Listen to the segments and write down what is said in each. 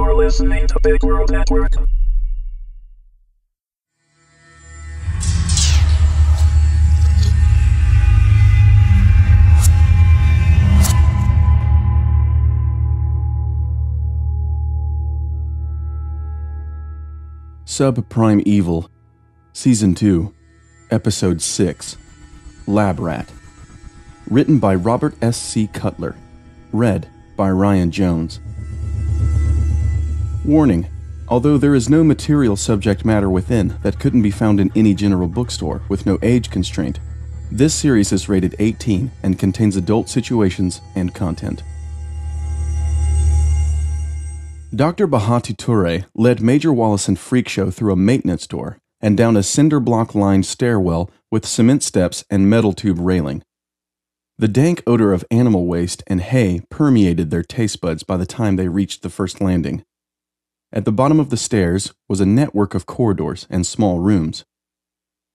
You're listening to Big World Network. Subprime Evil, Season 2, Episode 6 Lab Rat. Written by Robert S. C. Cutler. Read by Ryan Jones. Warning Although there is no material subject matter within that couldn't be found in any general bookstore with no age constraint, this series is rated 18 and contains adult situations and content. Dr. Bahati Toure led Major Wallace and Freak Show through a maintenance door and down a cinder block lined stairwell with cement steps and metal tube railing. The dank odor of animal waste and hay permeated their taste buds by the time they reached the first landing. At the bottom of the stairs was a network of corridors and small rooms.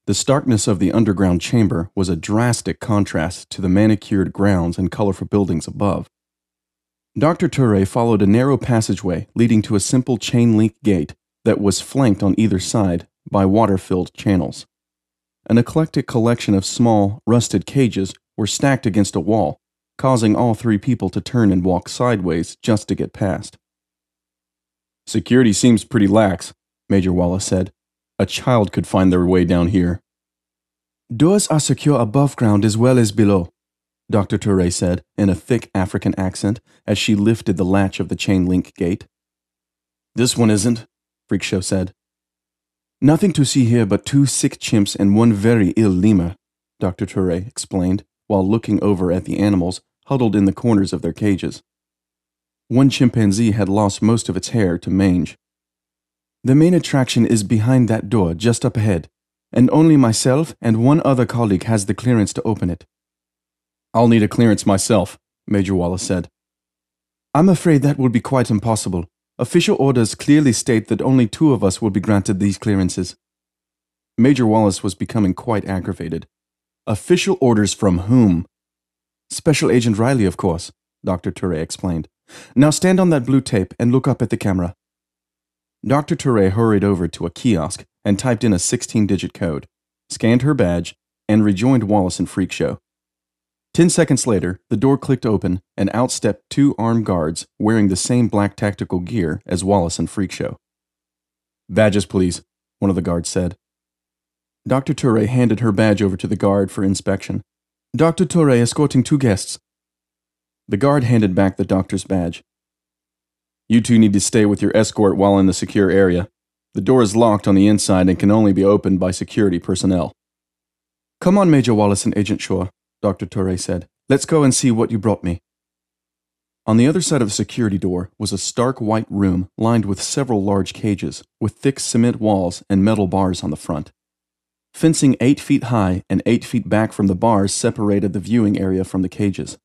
The starkness of the underground chamber was a drastic contrast to the manicured grounds and colorful buildings above. Dr. Toure followed a narrow passageway leading to a simple chain link gate that was flanked on either side by water filled channels. An eclectic collection of small, rusted cages were stacked against a wall, causing all three people to turn and walk sideways just to get past. Security seems pretty lax, Major Wallace said. A child could find their way down here. Doors are secure above ground as well as below, Dr. Touré said in a thick African accent as she lifted the latch of the chain link gate. This one isn't, Freakshow said. Nothing to see here but two sick chimps and one very ill lemur, Dr. Touré explained while looking over at the animals huddled in the corners of their cages. One chimpanzee had lost most of its hair to mange. The main attraction is behind that door, just up ahead, and only myself and one other colleague has the clearance to open it. I'll need a clearance myself, Major Wallace said. I'm afraid that will be quite impossible. Official orders clearly state that only two of us will be granted these clearances. Major Wallace was becoming quite aggravated. Official orders from whom? Special Agent Riley, of course, Dr. Ture explained. Now stand on that blue tape and look up at the camera. Dr. Touré hurried over to a kiosk and typed in a 16 digit code, scanned her badge, and rejoined Wallace and Freak Show. Ten seconds later, the door clicked open and out stepped two armed guards wearing the same black tactical gear as Wallace and Freak Show. Badges, please, one of the guards said. Dr. Touré handed her badge over to the guard for inspection. Dr. Touré escorting two guests, the guard handed back the doctor's badge. You two need to stay with your escort while in the secure area. The door is locked on the inside and can only be opened by security personnel. Come on, Major Wallace and Agent Shaw, Dr. Torre said. Let's go and see what you brought me. On the other side of the security door was a stark white room lined with several large cages, with thick cement walls and metal bars on the front. Fencing eight feet high and eight feet back from the bars separated the viewing area from the cages.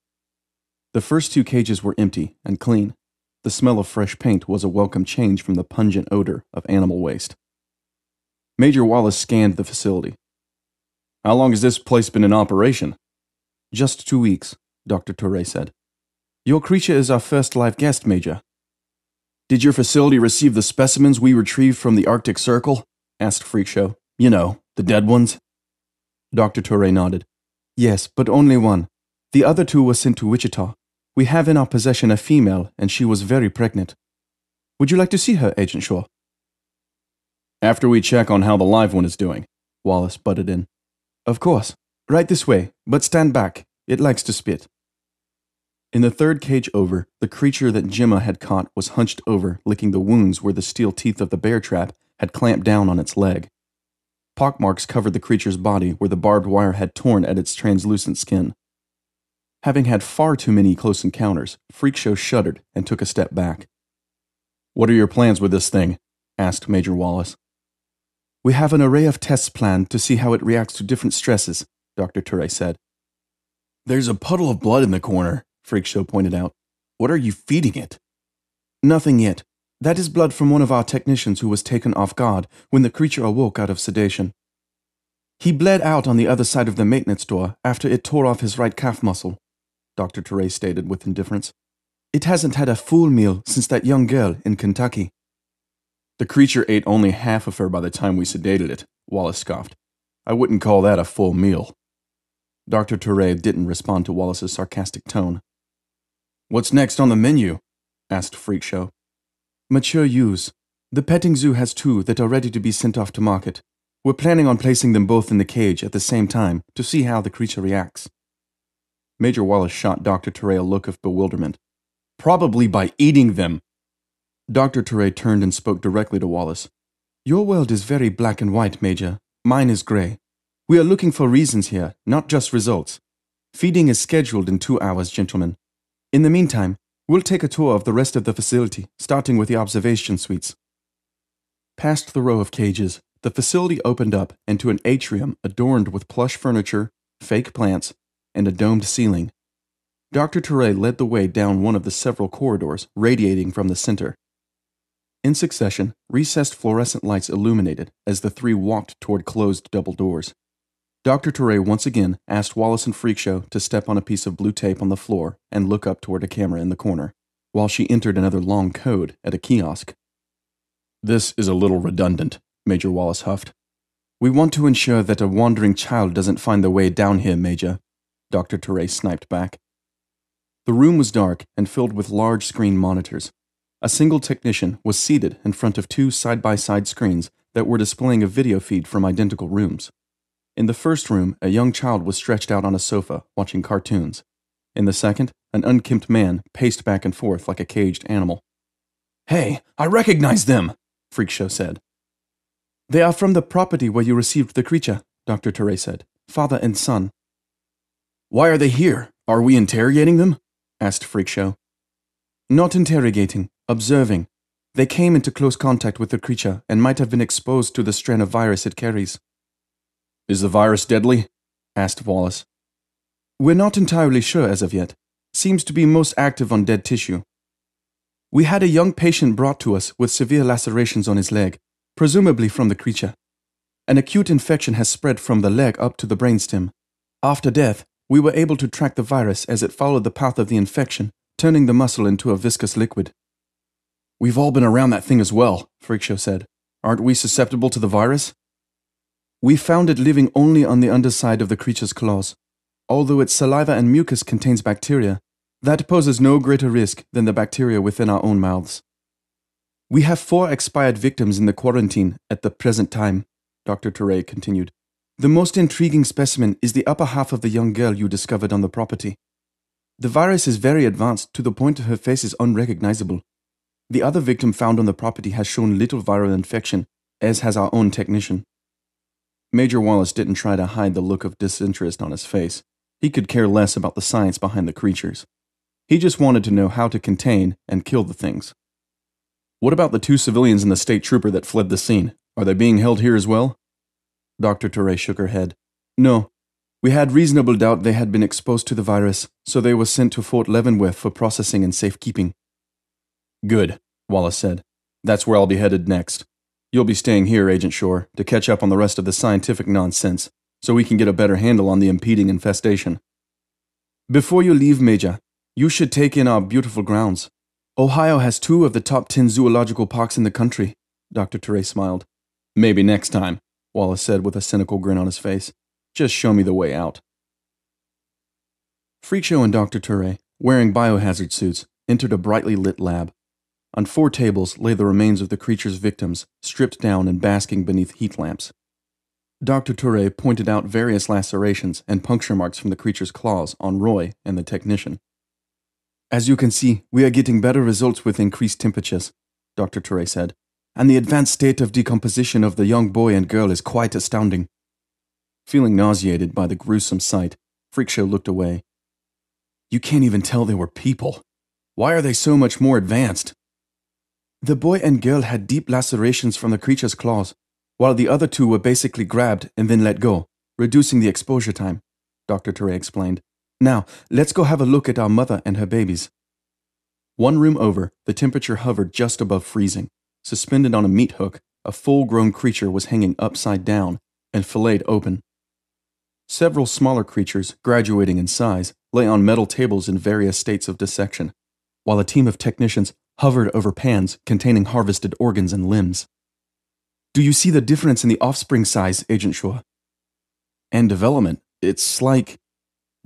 The first two cages were empty and clean. The smell of fresh paint was a welcome change from the pungent odor of animal waste. Major Wallace scanned the facility. How long has this place been in operation? Just two weeks, Dr. Touré said. Your creature is our first live guest, Major. Did your facility receive the specimens we retrieved from the Arctic Circle? asked Freakshow. You know, the dead ones? Dr. Touré nodded. Yes, but only one. The other two were sent to Wichita. We have in our possession a female, and she was very pregnant. Would you like to see her, Agent Shaw? After we check on how the live one is doing, Wallace butted in. Of course. Right this way, but stand back. It likes to spit. In the third cage over, the creature that Gemma had caught was hunched over, licking the wounds where the steel teeth of the bear trap had clamped down on its leg. Pockmarks covered the creature's body where the barbed wire had torn at its translucent skin. Having had far too many close encounters, Freakshow shuddered and took a step back. What are your plans with this thing? asked Major Wallace. We have an array of tests planned to see how it reacts to different stresses, Dr. Turay said. There's a puddle of blood in the corner, Freakshow pointed out. What are you feeding it? Nothing yet. That is blood from one of our technicians who was taken off guard when the creature awoke out of sedation. He bled out on the other side of the maintenance door after it tore off his right calf muscle. Dr. Teray stated with indifference. It hasn't had a full meal since that young girl in Kentucky. The creature ate only half of her by the time we sedated it, Wallace scoffed. I wouldn't call that a full meal. Dr. Teray didn't respond to Wallace's sarcastic tone. What's next on the menu? asked Freakshow. Mature ewes. The petting zoo has two that are ready to be sent off to market. We're planning on placing them both in the cage at the same time to see how the creature reacts. Major Wallace shot Dr. Turay a look of bewilderment. Probably by eating them. Dr. Turay turned and spoke directly to Wallace. Your world is very black and white, Major. Mine is gray. We are looking for reasons here, not just results. Feeding is scheduled in two hours, gentlemen. In the meantime, we'll take a tour of the rest of the facility, starting with the observation suites. Past the row of cages, the facility opened up into an atrium adorned with plush furniture, fake plants, and a domed ceiling. Dr. Touré led the way down one of the several corridors radiating from the center. In succession, recessed fluorescent lights illuminated as the three walked toward closed double doors. Dr. Touré once again asked Wallace and Freakshow to step on a piece of blue tape on the floor and look up toward a camera in the corner, while she entered another long code at a kiosk. This is a little redundant, Major Wallace huffed. We want to ensure that a wandering child doesn't find the way down here, Major. Dr. Teray sniped back. The room was dark and filled with large screen monitors. A single technician was seated in front of two side by side screens that were displaying a video feed from identical rooms. In the first room, a young child was stretched out on a sofa, watching cartoons. In the second, an unkempt man paced back and forth like a caged animal. Hey, I recognize them, Freakshow said. They are from the property where you received the creature, Dr. Teray said. Father and son. Why are they here? Are we interrogating them? asked Freakshow. Not interrogating, observing. They came into close contact with the creature and might have been exposed to the strain of virus it carries. Is the virus deadly? asked Wallace. We're not entirely sure as of yet. Seems to be most active on dead tissue. We had a young patient brought to us with severe lacerations on his leg, presumably from the creature. An acute infection has spread from the leg up to the brainstem. After death, we were able to track the virus as it followed the path of the infection, turning the muscle into a viscous liquid. We've all been around that thing as well, Freakshow said. Aren't we susceptible to the virus? We found it living only on the underside of the creature's claws. Although its saliva and mucus contains bacteria, that poses no greater risk than the bacteria within our own mouths. We have four expired victims in the quarantine at the present time, Dr. Teray continued. The most intriguing specimen is the upper half of the young girl you discovered on the property. The virus is very advanced to the point her face is unrecognizable. The other victim found on the property has shown little viral infection, as has our own technician. Major Wallace didn't try to hide the look of disinterest on his face. He could care less about the science behind the creatures. He just wanted to know how to contain and kill the things. What about the two civilians and the state trooper that fled the scene? Are they being held here as well? Dr. Touré shook her head. No. We had reasonable doubt they had been exposed to the virus, so they were sent to Fort Leavenworth for processing and safekeeping. Good, Wallace said. That's where I'll be headed next. You'll be staying here, Agent Shore, to catch up on the rest of the scientific nonsense, so we can get a better handle on the impeding infestation. Before you leave, Major, you should take in our beautiful grounds. Ohio has two of the top ten zoological parks in the country, Dr. Teray smiled. Maybe next time. Wallace said with a cynical grin on his face. Just show me the way out. Freakshow and Dr. Ture, wearing biohazard suits, entered a brightly lit lab. On four tables lay the remains of the creature's victims, stripped down and basking beneath heat lamps. Dr. Ture pointed out various lacerations and puncture marks from the creature's claws on Roy and the technician. As you can see, we are getting better results with increased temperatures, Dr. Ture said, and the advanced state of decomposition of the young boy and girl is quite astounding. Feeling nauseated by the gruesome sight, Freakshow looked away. You can't even tell they were people. Why are they so much more advanced? The boy and girl had deep lacerations from the creature's claws, while the other two were basically grabbed and then let go, reducing the exposure time, Dr. Ture explained. Now, let's go have a look at our mother and her babies. One room over, the temperature hovered just above freezing. Suspended on a meat hook, a full grown creature was hanging upside down and filleted open. Several smaller creatures, graduating in size, lay on metal tables in various states of dissection, while a team of technicians hovered over pans containing harvested organs and limbs. Do you see the difference in the offspring size, Agent Shaw? And development. It's like.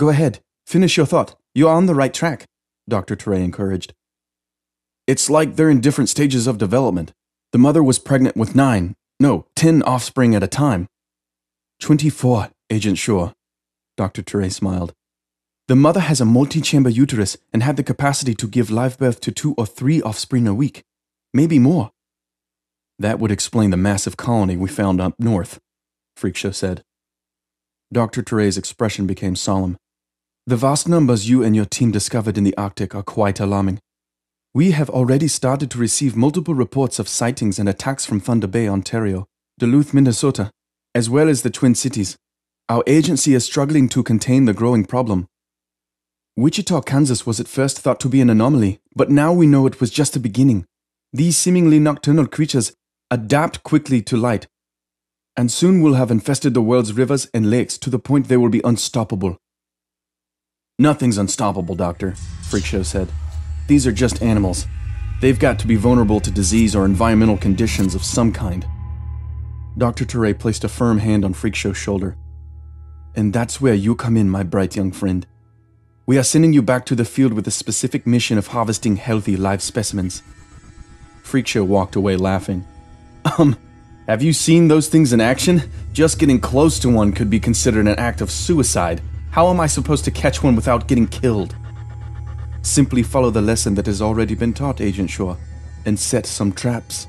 Go ahead, finish your thought. You're on the right track, Dr. Teray encouraged. It's like they're in different stages of development. The mother was pregnant with nine, no, ten offspring at a time. 24, Agent Shaw. Dr. Teray smiled. The mother has a multi-chamber uterus and had the capacity to give live birth to two or three offspring a week, maybe more. That would explain the massive colony we found up north, Freakshow said. Dr. Teray's expression became solemn. The vast numbers you and your team discovered in the Arctic are quite alarming. We have already started to receive multiple reports of sightings and attacks from Thunder Bay, Ontario, Duluth, Minnesota, as well as the Twin Cities. Our agency is struggling to contain the growing problem. Wichita, Kansas was at first thought to be an anomaly, but now we know it was just the beginning. These seemingly nocturnal creatures adapt quickly to light, and soon will have infested the world's rivers and lakes to the point they will be unstoppable. Nothing's unstoppable, Doctor, Freakshow said. These are just animals. They've got to be vulnerable to disease or environmental conditions of some kind. Dr. Teray placed a firm hand on Freakshow's shoulder. And that's where you come in, my bright young friend. We are sending you back to the field with a specific mission of harvesting healthy live specimens. Freakshow walked away laughing. Um, have you seen those things in action? Just getting close to one could be considered an act of suicide. How am I supposed to catch one without getting killed? Simply follow the lesson that has already been taught, Agent Shaw, and set some traps.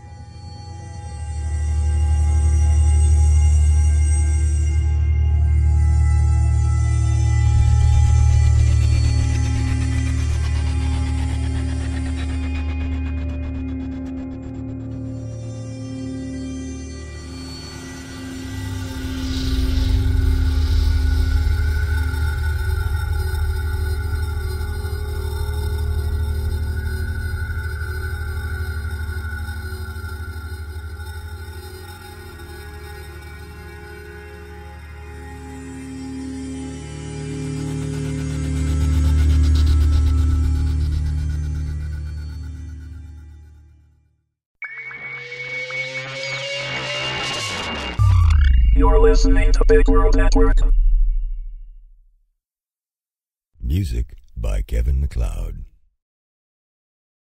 listening to Big World Network. Music by Kevin McLeod.